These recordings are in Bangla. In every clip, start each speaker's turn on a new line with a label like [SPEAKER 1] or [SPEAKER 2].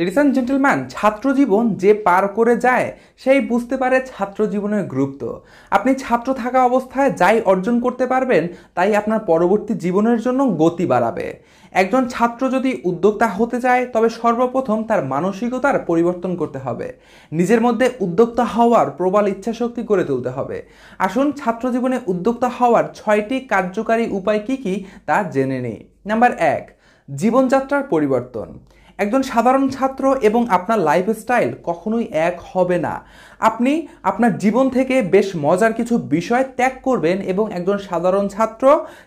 [SPEAKER 1] লেডিস অ্যান্ড জেন্টেলম্যান ছাত্রজীবন যে পার করে যায় সেই বুঝতে পারে ছাত্র জীবনের গুরুত্ব আপনি ছাত্র থাকা অবস্থায় যাই অর্জন করতে পারবেন তাই আপনার পরবর্তী জীবনের জন্য গতি বাড়াবে একজন ছাত্র যদি উদ্যোক্তা হতে চায় তবে সর্বপ্রথম তার মানসিকতার পরিবর্তন করতে হবে নিজের মধ্যে উদ্যোক্তা হওয়ার প্রবল ইচ্ছাশক্তি গড়ে তুলতে হবে আসুন ছাত্র জীবনে উদ্যোক্তা হওয়ার ছয়টি কার্যকারী উপায় কী কী তা জেনে নিই নাম্বার এক জীবনযাত্রার পরিবর্তন একজন সাধারণ ছাত্র এবং আপনার লাইফস্টাইল কখনোই এক হবে না আপনি আপনার জীবন থেকে বেশ মজার কিছু বিষয় ত্যাগ করবেন এবং একজন সাধারণ ছাত্র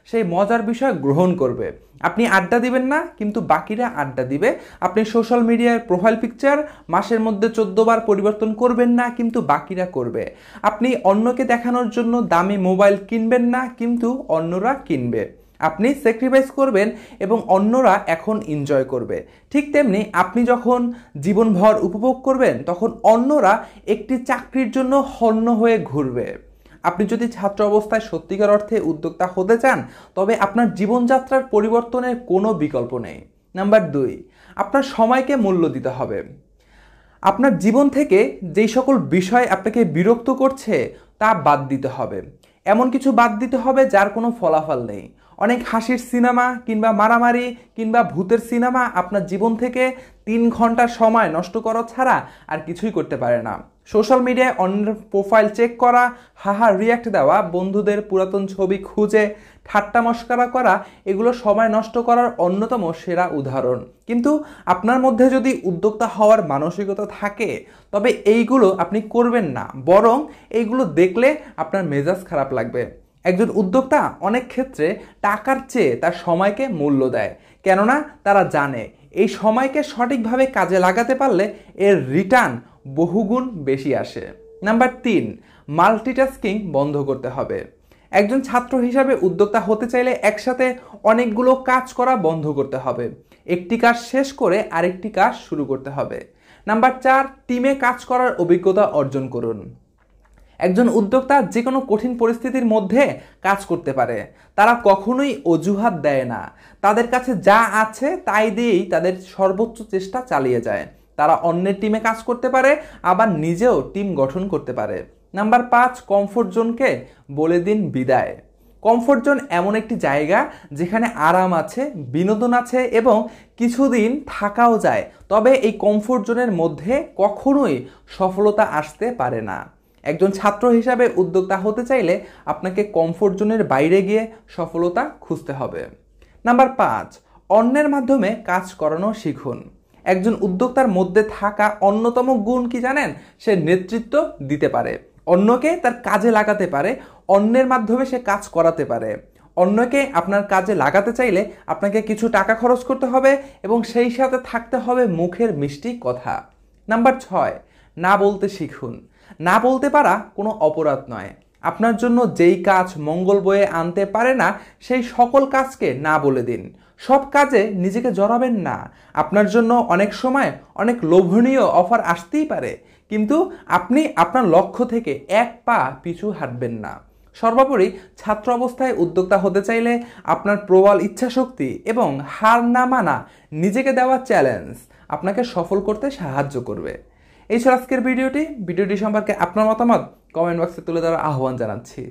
[SPEAKER 1] সেই মজার বিষয় গ্রহণ করবে আপনি আড্ডা দিবেন না কিন্তু বাকিরা আড্ডা দিবে আপনি সোশ্যাল মিডিয়ার প্রোফাইল পিকচার মাসের মধ্যে বার পরিবর্তন করবেন না কিন্তু বাকিরা করবে আপনি অন্যকে দেখানোর জন্য দামি মোবাইল কিনবেন না কিন্তু অন্যরা কিনবে আপনি স্যাক্রিফাইস করবেন এবং অন্যরা এখন এনজয় করবে ঠিক তেমনি আপনি যখন জীবনভর উপভোগ করবেন তখন অন্যরা একটি চাকরির জন্য হন্য হয়ে ঘুরবে আপনি যদি ছাত্র অবস্থায় সত্যিকার অর্থে উদ্যোক্তা হতে চান তবে আপনার জীবনযাত্রার পরিবর্তনের কোনো বিকল্প নেই নাম্বার দুই আপনার সময়কে মূল্য দিতে হবে আপনার জীবন থেকে যেই সকল বিষয় আপনাকে বিরক্ত করছে তা বাদ দিতে হবে এমন কিছু বাদ দিতে হবে যার কোনো ফলাফল নেই অনেক হাসির সিনেমা কিংবা মারামারি কিংবা ভূতের সিনেমা আপনার জীবন থেকে তিন ঘন্টা সময় নষ্ট করা ছাড়া আর কিছুই করতে পারে না সোশ্যাল মিডিয়ায় অন্যের প্রোফাইল চেক করা হাহা রিয়াক্ট দেওয়া বন্ধুদের পুরাতন ছবি খুঁজে ঠাট্টা মস্করা করা এগুলো সময় নষ্ট করার অন্যতম সেরা উদাহরণ কিন্তু আপনার মধ্যে যদি উদ্যোক্তা হওয়ার মানসিকতা থাকে তবে এইগুলো আপনি করবেন না বরং এইগুলো দেখলে আপনার মেজাজ খারাপ লাগবে একজন উদ্যোক্তা অনেক ক্ষেত্রে টাকার চেয়ে তার সময়কে মূল্য দেয় কেননা তারা জানে এই সময়কে সঠিকভাবে কাজে লাগাতে পারলে এর রিটার্ন বহুগুণ বেশি আসে নাম্বার তিন মাল্টিটাস্কিং বন্ধ করতে হবে একজন ছাত্র হিসাবে উদ্যোক্তা হতে চাইলে একসাথে অনেকগুলো কাজ করা বন্ধ করতে হবে একটি কাজ শেষ করে আরেকটি কাজ শুরু করতে হবে নাম্বার চার টিমে কাজ করার অভিজ্ঞতা অর্জন করুন একজন উদ্যোক্তা যে কোনো কঠিন পরিস্থিতির মধ্যে কাজ করতে পারে তারা কখনোই অজুহাত দেয় না তাদের কাছে যা আছে তাই দিয়েই তাদের সর্বোচ্চ চেষ্টা চালিয়ে যায় তারা অন্যের টিমে কাজ করতে পারে আবার নিজেও টিম গঠন করতে পারে নাম্বার পাঁচ কমফোর্ট জোনকে বলে দিন বিদায় কমফোর্ট জোন এমন একটি জায়গা যেখানে আরাম আছে বিনোদন আছে এবং কিছুদিন থাকাও যায় তবে এই কমফোর্ট জোনের মধ্যে কখনোই সফলতা আসতে পারে না একজন ছাত্র হিসাবে উদ্যোক্তা হতে চাইলে আপনাকে কমফোর্ট জোনের বাইরে গিয়ে সফলতা খুঁজতে হবে নাম্বার পাঁচ অন্যের মাধ্যমে কাজ করানো শিখুন একজন উদ্যোক্তার মধ্যে থাকা অন্যতম গুণ কি জানেন সে নেতৃত্ব দিতে পারে অন্যকে তার কাজে লাগাতে পারে অন্যের মাধ্যমে সে কাজ করাতে পারে অন্যকে আপনার কাজে লাগাতে চাইলে আপনাকে কিছু টাকা খরচ করতে হবে এবং সেই সাথে থাকতে হবে মুখের মিষ্টি কথা নাম্বার ছয় না বলতে শিখুন না বলতে পারা কোনো অপরাধ নয় আপনার জন্য যেই কাজ মঙ্গল বয়ে আনতে পারে না সেই সকল কাজকে না বলে দিন সব কাজে নিজেকে জড়াবেন না আপনার জন্য অনেক সময় অনেক লোভনীয় অফার আসতেই পারে কিন্তু আপনি আপনার লক্ষ্য থেকে এক পা পিছু হাঁটবেন না সর্বোপরি ছাত্র অবস্থায় উদ্যোক্তা হতে চাইলে আপনার প্রবল ইচ্ছাশক্তি এবং হার না মানা নিজেকে দেওয়া চ্যালেঞ্জ আপনাকে সফল করতে সাহায্য করবে এই ছিল আজকের ভিডিওটি ভিডিওটি সম্পর্কে আপনার মতামত কমেন্ট বক্সে তুলে ধরার আহ্বান জানাচ্ছি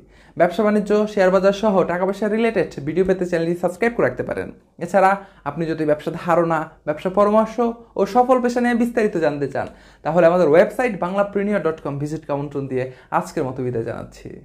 [SPEAKER 1] ব্যবসা বাণিজ্য শেয়ার বাজার সহ টাকা পয়সা রিলেটেড ভিডিও পেতে চ্যানেলটি সাবস্ক্রাইব করে রাখতে পারেন এছাড়া আপনি যদি ব্যবসা ধারণা ব্যবসা পরামর্শ ও সফল পেশা নিয়ে বিস্তারিত জানতে চান তাহলে আমাদের website Bangla premier dot com visit কাউন্টন দিয়ে আজকের মতো বিদায় জানাচ্ছি